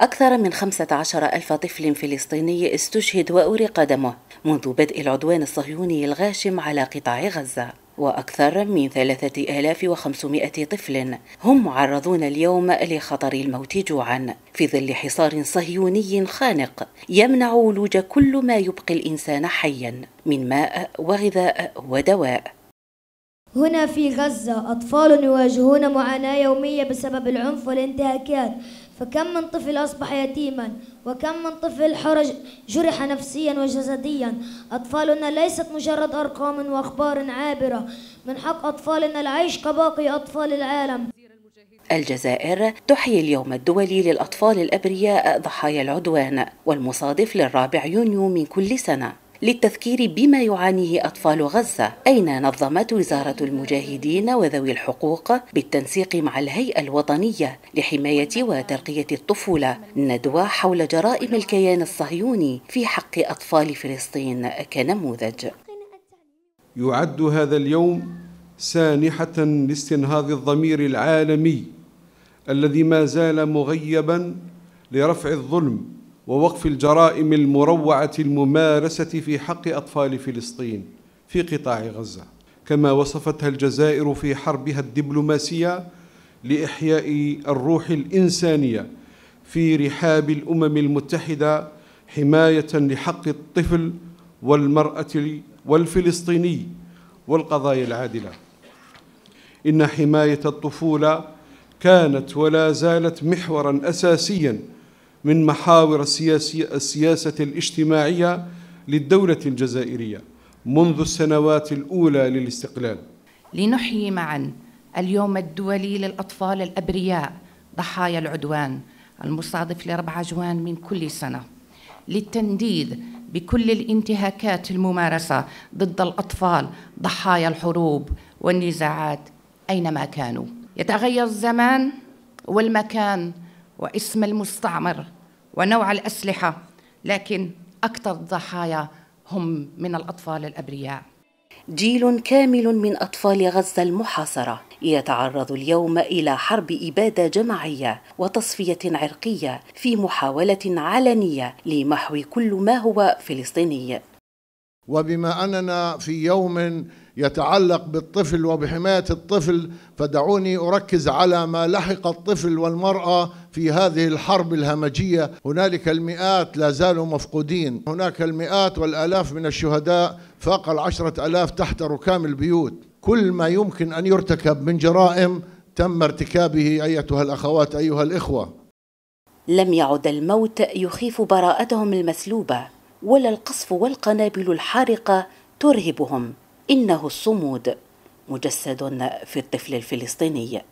أكثر من 15 ألف طفل فلسطيني استشهد وأورق دمه منذ بدء العدوان الصهيوني الغاشم على قطاع غزة وأكثر من 3500 طفل هم معرضون اليوم لخطر الموت جوعا في ظل حصار صهيوني خانق يمنع ولوج كل ما يبقي الإنسان حيا من ماء وغذاء ودواء هنا في غزة أطفال يواجهون معاناة يومية بسبب العنف والانتهاكات فكم من طفل أصبح يتيما وكم من طفل حرج جرح نفسيا وجسديا أطفالنا ليست مجرد أرقام وأخبار عابرة من حق أطفالنا العيش كباقي أطفال العالم الجزائر تحيي اليوم الدولي للأطفال الأبرياء ضحايا العدوان والمصادف للرابع يونيو من كل سنة للتذكير بما يعانيه أطفال غزة أين نظمت وزارة المجاهدين وذوي الحقوق بالتنسيق مع الهيئة الوطنية لحماية وترقية الطفولة ندوة حول جرائم الكيان الصهيوني في حق أطفال فلسطين كنموذج يعد هذا اليوم سانحة لاستنهاض الضمير العالمي الذي ما زال مغيبا لرفع الظلم ووقف الجرائم المروعة الممارسة في حق أطفال فلسطين في قطاع غزة كما وصفتها الجزائر في حربها الدبلوماسية لإحياء الروح الإنسانية في رحاب الأمم المتحدة حماية لحق الطفل والمرأة والفلسطيني والقضايا العادلة إن حماية الطفولة كانت ولا زالت محورا أساسيا من محاور السياسة الاجتماعية للدولة الجزائرية منذ السنوات الأولى للاستقلال لنحيي معا اليوم الدولي للأطفال الأبرياء ضحايا العدوان المصادف لربع جوان من كل سنة للتنديد بكل الانتهاكات الممارسة ضد الأطفال ضحايا الحروب والنزاعات أينما كانوا يتغير الزمان والمكان واسم المستعمر ونوع الأسلحة لكن أكثر الضحايا هم من الأطفال الأبرياء جيل كامل من أطفال غزة المحاصرة يتعرض اليوم إلى حرب إبادة جماعية وتصفية عرقية في محاولة علنية لمحو كل ما هو فلسطيني وبما أننا في يوم يتعلق بالطفل وبحماية الطفل فدعوني أركز على ما لحق الطفل والمرأة في هذه الحرب الهمجية هنالك المئات لا زالوا مفقودين هناك المئات والآلاف من الشهداء فاق العشرة ألاف تحت ركام البيوت كل ما يمكن أن يرتكب من جرائم تم ارتكابه أيتها الأخوات أيها الإخوة لم يعد الموت يخيف براءتهم المسلوبة ولا القصف والقنابل الحارقة ترهبهم إنه الصمود مجسد في الطفل الفلسطيني